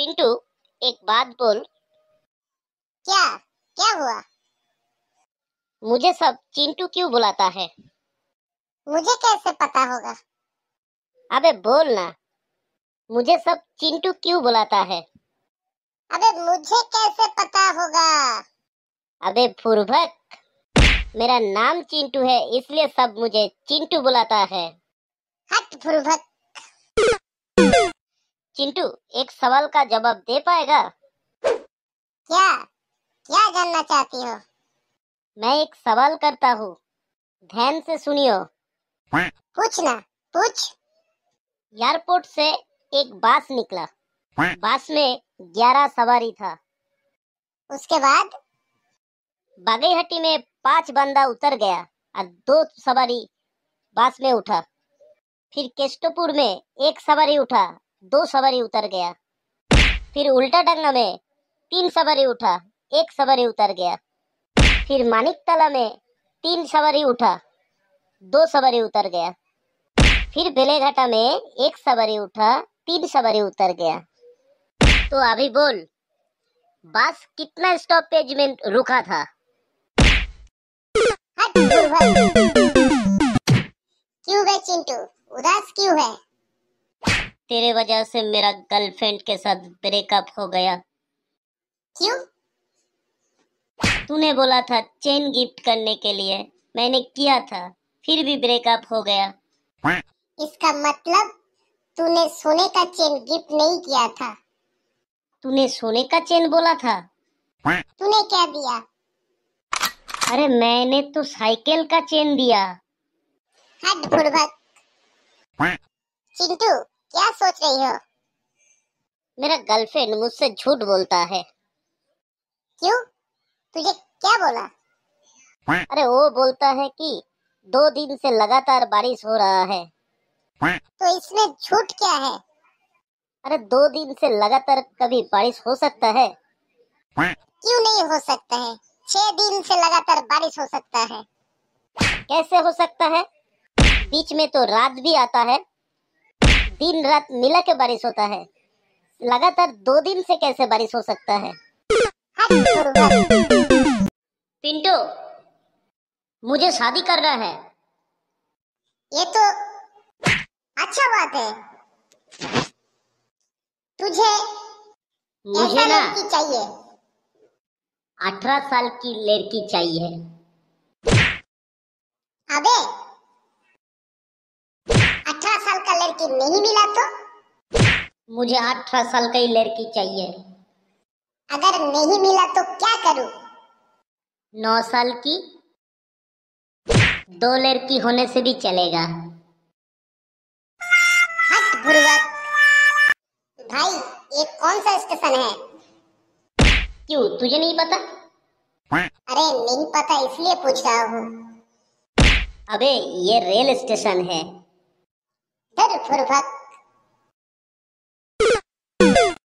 पिंटू एक बात बोल क्या क्या हुआ मुझे सब चिंटू क्यों बुलाता है मुझे कैसे पता होगा अबे बोल ना मुझे सब चिंटू क्यों बुलाता है अबे मुझे कैसे पता होगा अबे फुरभक मेरा नाम चिंटू है इसलिए सब मुझे चिंटू बुलाता है हट फुरभक चिंटू एक सवाल का जवाब दे पाएगा क्या क्या जानना चाहती हो मैं एक सवाल करता हूँ ध्यान से सुनियो पूछ ना पूछ एयरपोर्ट से एक बस निकला बस में ग्यारह सवारी था उसके बाद हट्टी में पांच बंदा उतर गया और दो सवारी बस में उठा फिर केस्टोपुर में एक सवारी उठा दो सवारी उतर गया फिर उल्टा डंगा में तीन सवारी उठा एक सवारी उतर गया फिर तला में तीन सवारी उठा दो सवारी उतर गया फिर बेलेघाटा में एक सवारी उठा तीन सवारी उतर गया तो अभी बोल बस कितना स्टॉपेज में रुका था क्यों चिंटू उदास क्यों है तेरे वजह से मेरा गर्लफ्रेंड के साथ ब्रेकअप हो गया क्यों तूने बोला था चेन गिफ्ट करने के लिए मैंने किया था फिर भी ब्रेकअप हो गया इसका मतलब तूने सोने का चेन गिफ्ट नहीं किया था तूने सोने का चेन बोला था तूने क्या दिया अरे मैंने तो साइकिल का चेन दिया हट चिंटू क्या सोच रही हो मेरा गर्लफ्रेंड मुझसे झूठ बोलता है क्यों तुझे क्या बोला अरे वो बोलता है कि दो दिन से लगातार बारिश हो रहा है तो इसमें झूठ क्या है अरे दो दिन से लगातार कभी बारिश हो सकता है क्यों नहीं हो सकता है छह दिन से लगातार बारिश हो सकता है कैसे हो सकता है बीच में तो रात भी आता है दिन रात मिला के बारिश होता है लगातार दो दिन से कैसे बारिश हो सकता है पिंटो मुझे शादी करना है ये तो अच्छा बात है तुझे मुझे ना चाहिए अठारह साल की लड़की चाहिए नहीं मिला तो मुझे अठारह साल की लड़की चाहिए अगर नहीं मिला तो क्या करूं? नौ साल की दो लड़की होने से भी चलेगा हट भाई ये कौन सा स्टेशन है क्यों तुझे नहीं पता अरे नहीं पता इसलिए पूछ रहा हूँ अबे ये रेल स्टेशन है ತರುಪುರುಪತ್